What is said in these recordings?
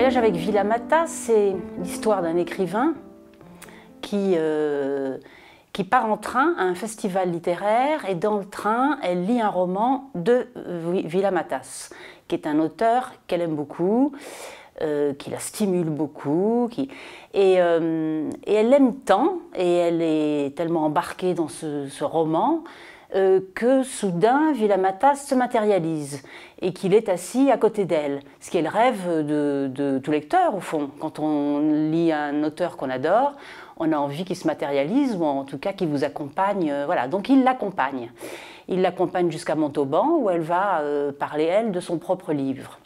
voyage avec Villamatas c'est l'histoire d'un écrivain euh, qui, part en train à un festival littéraire et dans le train, elle lit un roman de euh, Villamatas, qui est un auteur qu'elle aime beaucoup, euh, qui la stimule beaucoup, qui... et, elle l'aime tant, et elle est tellement embarquée dans ce roman euh, que soudain Villamata se matérialise et qu'il est assis à côté d'elle, ce qui est le rêve de, tout lecteur au fond. Quand on lit un auteur qu'on adore, on a envie qu'il se matérialise ou en tout cas qu'il vous accompagne. Euh, voilà, donc il l'accompagne. Il l'accompagne jusqu'à Montauban où elle va euh, parler elle de son propre livre.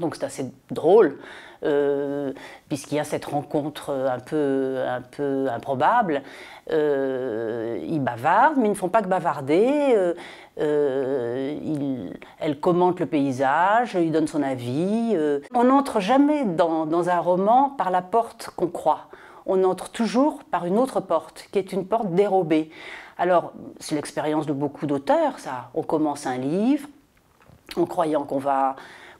Donc c'est assez drôle, euh, puisqu'il y a cette rencontre euh, un peu, un peu improbable. Euh, ils bavardent, mais ils ne font pas que bavarder. elle commente le paysage, il donne son avis. On n'entre jamais dans, dans un roman par la porte qu'on croit. On entre toujours par une autre porte, qui est une porte dérobée. Alors, c'est l'expérience de beaucoup d'auteurs, ça. On commence un livre en croyant qu'on va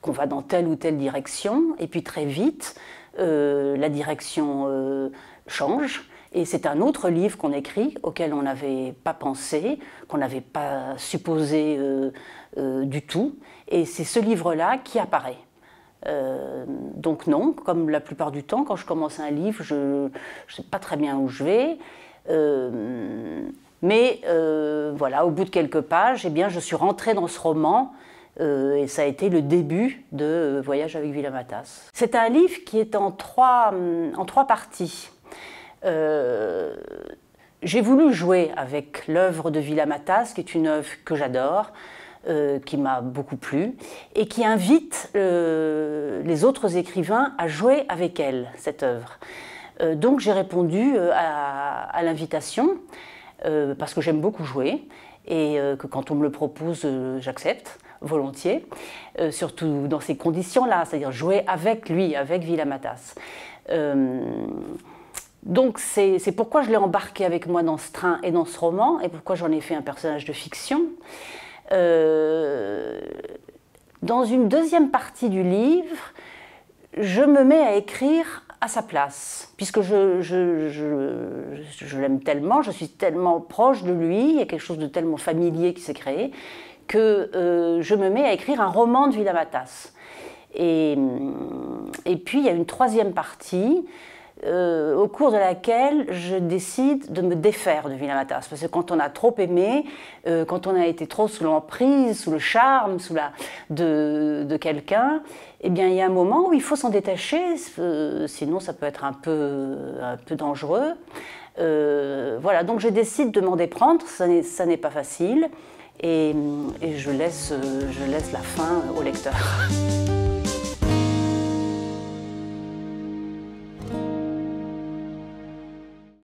qu'on va dans telle ou telle direction, et puis très vite, euh, la direction euh, change. Et c'est un autre livre qu'on écrit, auquel on n'avait pas pensé, qu'on n'avait pas supposé euh, du tout. Et c'est ce livre-là qui apparaît. donc non, comme la plupart du temps, quand je commence un livre, je ne sais pas très bien où je vais. mais voilà, au bout de quelques pages, eh bien, je suis rentrée dans ce roman euh, et ça a été le début de euh, Voyage avec Villamatas. C'est un livre qui est en trois, hum, en trois parties. Euh, j'ai voulu jouer avec l'œuvre de Vilamatas, qui est une œuvre que j'adore, qui m'a beaucoup plu, et qui invite les autres écrivains à jouer avec elle, cette œuvre. donc j'ai répondu à l'invitation, parce que j'aime beaucoup jouer, et euh, que quand on me le propose, euh, j'accepte volontiers, euh, surtout dans ces conditions-là, c'est-à-dire jouer avec lui, avec Villa Matas. donc c'est pourquoi je l'ai embarqué avec moi dans ce train et dans ce roman, et pourquoi j'en ai fait un personnage de fiction. dans une deuxième partie du livre, je me mets à écrire à sa place, puisque je, je, l'aime tellement, je suis tellement proche de lui, il y a quelque chose de tellement familier qui s'est créé, que euh, je me mets à écrire un roman de Villamatas. Et, et puis il y a une troisième partie euh, au cours de laquelle je décide de me défaire de Vilamatas. Parce que quand on a trop aimé, euh, quand on a été trop sous l'emprise, sous le charme sous la, de, quelqu'un, eh bien, il y a un moment où il faut s'en détacher, euh, sinon ça peut être un peu, dangereux. voilà, donc je décide de m'en déprendre, ça n'est pas facile, et, je, laisse, je laisse la fin au lecteur.